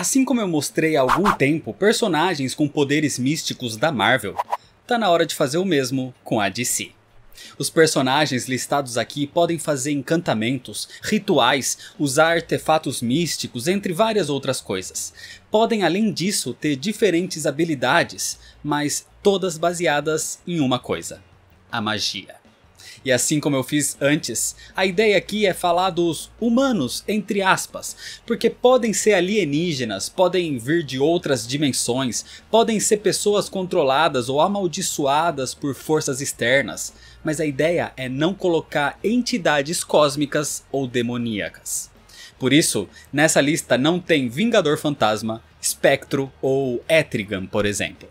Assim como eu mostrei há algum tempo personagens com poderes místicos da Marvel, tá na hora de fazer o mesmo com a DC. Os personagens listados aqui podem fazer encantamentos, rituais, usar artefatos místicos, entre várias outras coisas. Podem, além disso, ter diferentes habilidades, mas todas baseadas em uma coisa: a magia. E assim como eu fiz antes, a ideia aqui é falar dos humanos, entre aspas, porque podem ser alienígenas, podem vir de outras dimensões, podem ser pessoas controladas ou amaldiçoadas por forças externas, mas a ideia é não colocar entidades cósmicas ou demoníacas. Por isso, nessa lista não tem Vingador Fantasma, Espectro ou Etrigan, por exemplo.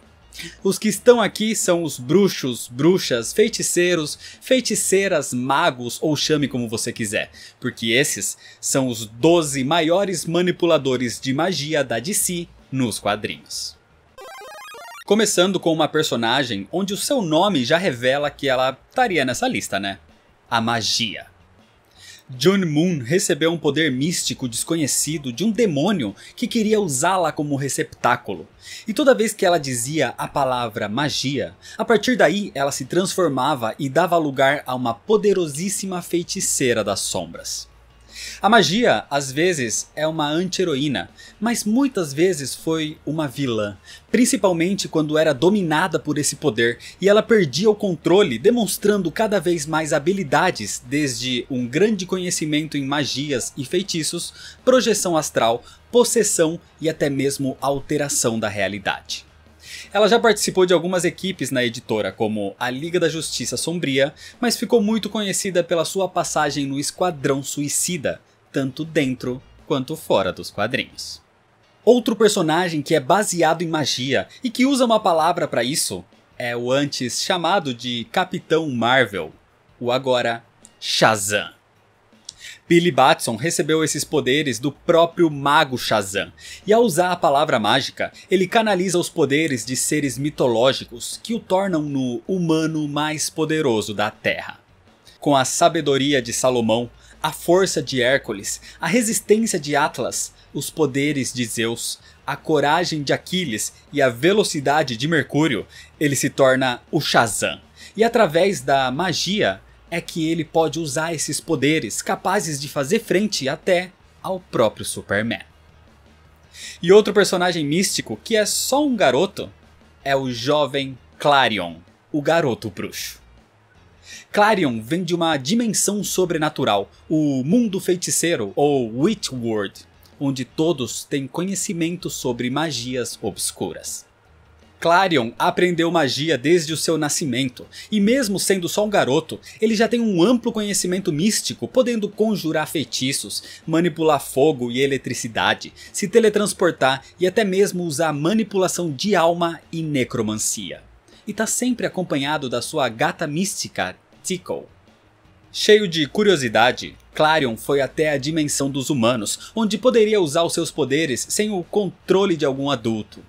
Os que estão aqui são os bruxos, bruxas, feiticeiros, feiticeiras, magos ou chame como você quiser, porque esses são os 12 maiores manipuladores de magia da DC nos quadrinhos. Começando com uma personagem onde o seu nome já revela que ela estaria nessa lista, né? A magia. John Moon recebeu um poder místico desconhecido de um demônio que queria usá-la como receptáculo. E toda vez que ela dizia a palavra magia, a partir daí ela se transformava e dava lugar a uma poderosíssima feiticeira das sombras. A magia, às vezes, é uma anti-heroína, mas muitas vezes foi uma vilã, principalmente quando era dominada por esse poder e ela perdia o controle, demonstrando cada vez mais habilidades, desde um grande conhecimento em magias e feitiços, projeção astral, possessão e até mesmo alteração da realidade. Ela já participou de algumas equipes na editora, como a Liga da Justiça Sombria, mas ficou muito conhecida pela sua passagem no Esquadrão Suicida, tanto dentro quanto fora dos quadrinhos. Outro personagem que é baseado em magia e que usa uma palavra para isso é o antes chamado de Capitão Marvel, o agora Shazam. Billy Batson recebeu esses poderes do próprio mago Shazam, e ao usar a palavra mágica, ele canaliza os poderes de seres mitológicos que o tornam no humano mais poderoso da Terra. Com a sabedoria de Salomão, a força de Hércules, a resistência de Atlas, os poderes de Zeus, a coragem de Aquiles e a velocidade de Mercúrio, ele se torna o Shazam. E através da magia, é que ele pode usar esses poderes capazes de fazer frente até ao próprio Superman. E outro personagem místico que é só um garoto é o jovem Clarion, o garoto bruxo. Clarion vem de uma dimensão sobrenatural, o mundo feiticeiro ou Witch World, onde todos têm conhecimento sobre magias obscuras. Clarion aprendeu magia desde o seu nascimento, e mesmo sendo só um garoto, ele já tem um amplo conhecimento místico, podendo conjurar feitiços, manipular fogo e eletricidade, se teletransportar e até mesmo usar manipulação de alma e necromancia. E tá sempre acompanhado da sua gata mística, Tickle. Cheio de curiosidade, Clarion foi até a dimensão dos humanos, onde poderia usar os seus poderes sem o controle de algum adulto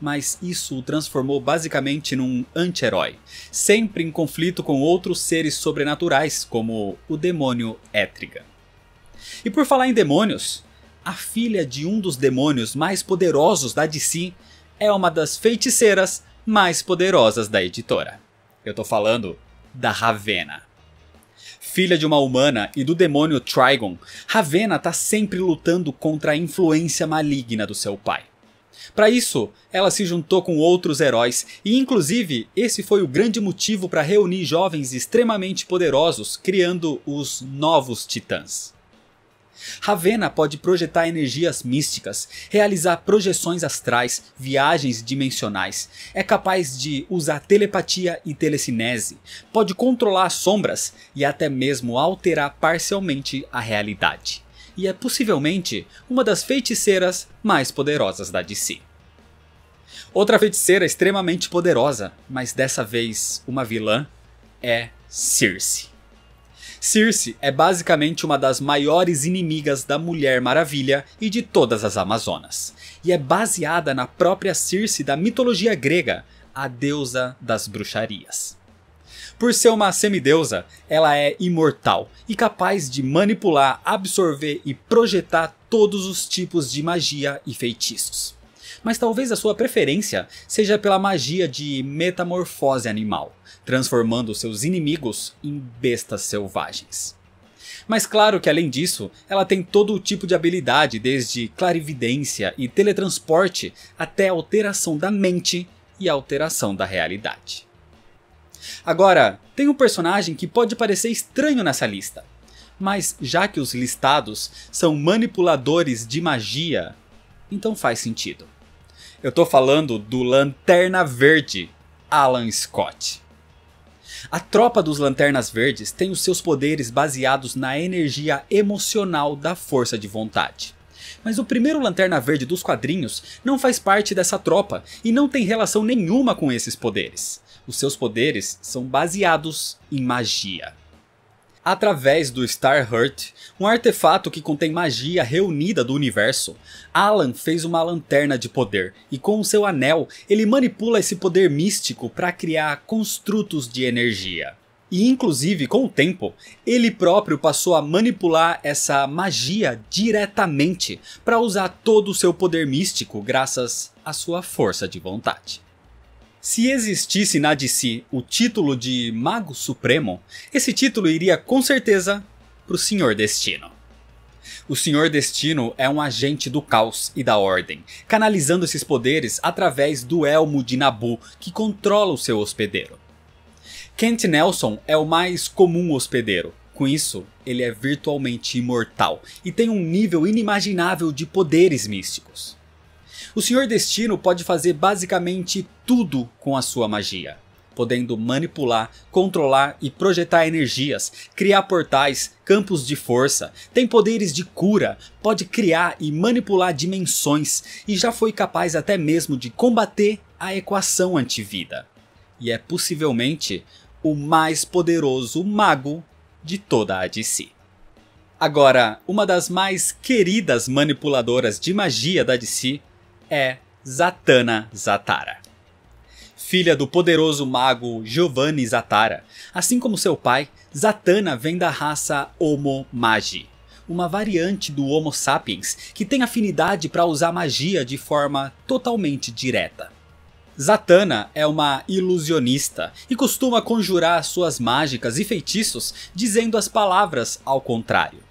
mas isso o transformou basicamente num anti-herói, sempre em conflito com outros seres sobrenaturais, como o demônio Étriga. E por falar em demônios, a filha de um dos demônios mais poderosos da DC é uma das feiticeiras mais poderosas da editora. Eu tô falando da Ravenna. Filha de uma humana e do demônio Trigon, Ravenna tá sempre lutando contra a influência maligna do seu pai. Para isso, ela se juntou com outros heróis e, inclusive, esse foi o grande motivo para reunir jovens extremamente poderosos, criando os Novos Titãs. Ravena pode projetar energias místicas, realizar projeções astrais, viagens dimensionais, é capaz de usar telepatia e telecinese, pode controlar sombras e até mesmo alterar parcialmente a realidade e é possivelmente uma das feiticeiras mais poderosas da DC. Outra feiticeira extremamente poderosa, mas dessa vez uma vilã, é Circe. Circe é basicamente uma das maiores inimigas da Mulher Maravilha e de todas as Amazonas, e é baseada na própria Circe da mitologia grega, a deusa das bruxarias. Por ser uma semideusa, ela é imortal e capaz de manipular, absorver e projetar todos os tipos de magia e feitiços. Mas talvez a sua preferência seja pela magia de metamorfose animal, transformando seus inimigos em bestas selvagens. Mas claro que além disso, ela tem todo o tipo de habilidade, desde clarividência e teletransporte até alteração da mente e alteração da realidade. Agora, tem um personagem que pode parecer estranho nessa lista, mas já que os listados são manipuladores de magia, então faz sentido. Eu tô falando do Lanterna Verde, Alan Scott. A tropa dos Lanternas Verdes tem os seus poderes baseados na energia emocional da força de vontade. Mas o primeiro Lanterna Verde dos quadrinhos não faz parte dessa tropa e não tem relação nenhuma com esses poderes. Os seus poderes são baseados em magia. Através do Star Hurt, um artefato que contém magia reunida do universo, Alan fez uma lanterna de poder e com o seu anel ele manipula esse poder místico para criar construtos de energia. E inclusive com o tempo, ele próprio passou a manipular essa magia diretamente para usar todo o seu poder místico graças à sua força de vontade. Se existisse na DC o título de Mago Supremo, esse título iria com certeza pro Senhor Destino. O Senhor Destino é um agente do caos e da ordem, canalizando esses poderes através do elmo de Nabu, que controla o seu hospedeiro. Kent Nelson é o mais comum hospedeiro. Com isso, ele é virtualmente imortal e tem um nível inimaginável de poderes místicos. O Senhor Destino pode fazer basicamente tudo com a sua magia, podendo manipular, controlar e projetar energias, criar portais, campos de força, tem poderes de cura, pode criar e manipular dimensões e já foi capaz até mesmo de combater a equação antivida. E é possivelmente o mais poderoso mago de toda a DC. Agora, uma das mais queridas manipuladoras de magia da DC é Zatanna Zatara. Filha do poderoso mago Giovanni Zatara, assim como seu pai, Zatanna vem da raça Homo Magi, uma variante do Homo sapiens que tem afinidade para usar magia de forma totalmente direta. Zatanna é uma ilusionista e costuma conjurar suas mágicas e feitiços dizendo as palavras ao contrário.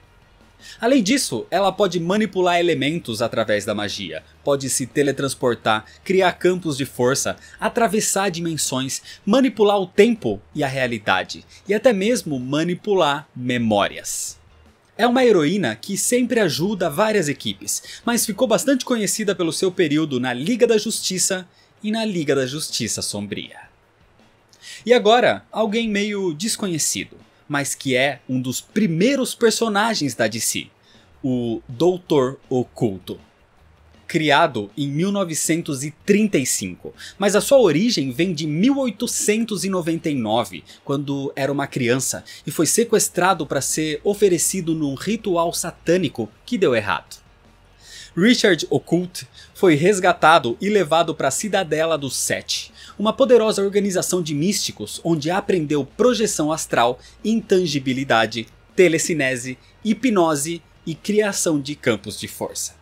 Além disso, ela pode manipular elementos através da magia, pode se teletransportar, criar campos de força, atravessar dimensões, manipular o tempo e a realidade, e até mesmo manipular memórias. É uma heroína que sempre ajuda várias equipes, mas ficou bastante conhecida pelo seu período na Liga da Justiça e na Liga da Justiça Sombria. E agora, alguém meio desconhecido mas que é um dos primeiros personagens da DC, o Doutor Oculto. Criado em 1935, mas a sua origem vem de 1899, quando era uma criança e foi sequestrado para ser oferecido num ritual satânico que deu errado. Richard Occult foi resgatado e levado para a Cidadela dos Sete, uma poderosa organização de místicos onde aprendeu projeção astral, intangibilidade, telecinese, hipnose e criação de campos de força.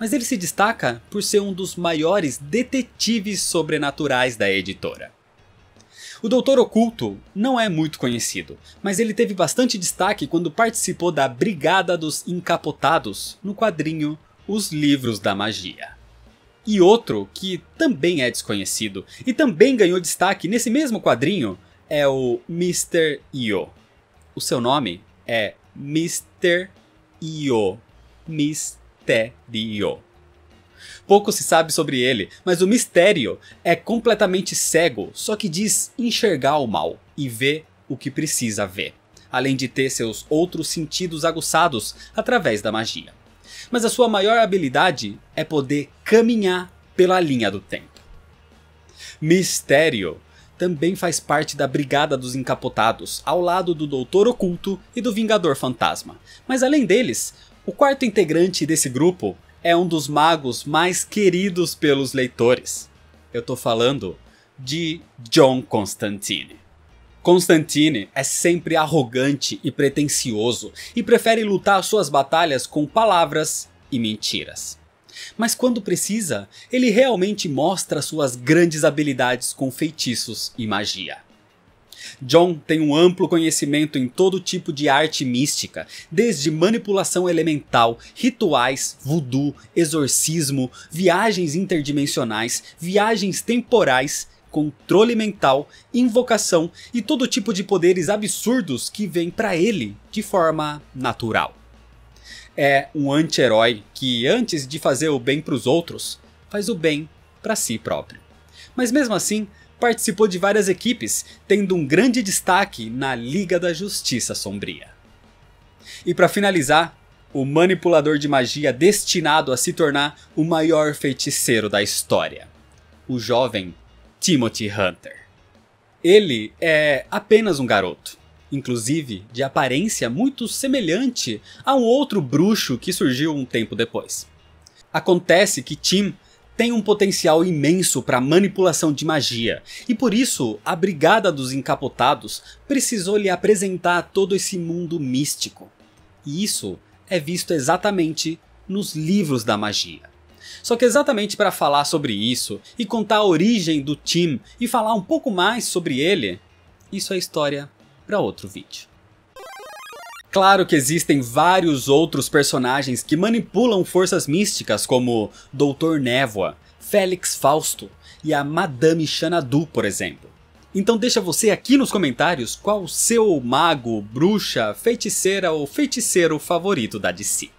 Mas ele se destaca por ser um dos maiores detetives sobrenaturais da editora. O Doutor Oculto não é muito conhecido, mas ele teve bastante destaque quando participou da Brigada dos Encapotados no quadrinho os Livros da Magia. E outro que também é desconhecido e também ganhou destaque nesse mesmo quadrinho é o Mr. Io. O seu nome é Mr. Io. Mistério. Pouco se sabe sobre ele, mas o mistério é completamente cego, só que diz enxergar o mal e ver o que precisa ver, além de ter seus outros sentidos aguçados através da magia mas a sua maior habilidade é poder caminhar pela linha do tempo. Mistério também faz parte da Brigada dos Encapotados, ao lado do Doutor Oculto e do Vingador Fantasma. Mas além deles, o quarto integrante desse grupo é um dos magos mais queridos pelos leitores. Eu tô falando de John Constantine. Constantine é sempre arrogante e pretensioso e prefere lutar suas batalhas com palavras e mentiras. Mas quando precisa, ele realmente mostra suas grandes habilidades com feitiços e magia. John tem um amplo conhecimento em todo tipo de arte mística, desde manipulação elemental, rituais, voodoo, exorcismo, viagens interdimensionais, viagens temporais, controle mental, invocação e todo tipo de poderes absurdos que vem para ele de forma natural. É um anti-herói que antes de fazer o bem para os outros, faz o bem para si próprio. Mas mesmo assim, participou de várias equipes, tendo um grande destaque na Liga da Justiça Sombria. E para finalizar, o manipulador de magia destinado a se tornar o maior feiticeiro da história, o jovem Timothy Hunter. Ele é apenas um garoto, inclusive de aparência muito semelhante a um outro bruxo que surgiu um tempo depois. Acontece que Tim tem um potencial imenso para manipulação de magia, e por isso a Brigada dos Encapotados precisou lhe apresentar todo esse mundo místico. E isso é visto exatamente nos livros da magia. Só que exatamente para falar sobre isso e contar a origem do Tim e falar um pouco mais sobre ele, isso é história para outro vídeo. Claro que existem vários outros personagens que manipulam forças místicas como Dr. Névoa, Félix Fausto e a Madame Xanadu, por exemplo. Então deixa você aqui nos comentários qual o seu mago, bruxa, feiticeira ou feiticeiro favorito da DC.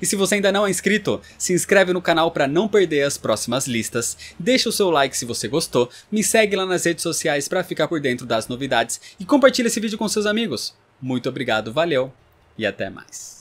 E se você ainda não é inscrito, se inscreve no canal para não perder as próximas listas, deixa o seu like se você gostou, me segue lá nas redes sociais para ficar por dentro das novidades e compartilha esse vídeo com seus amigos. Muito obrigado, valeu e até mais.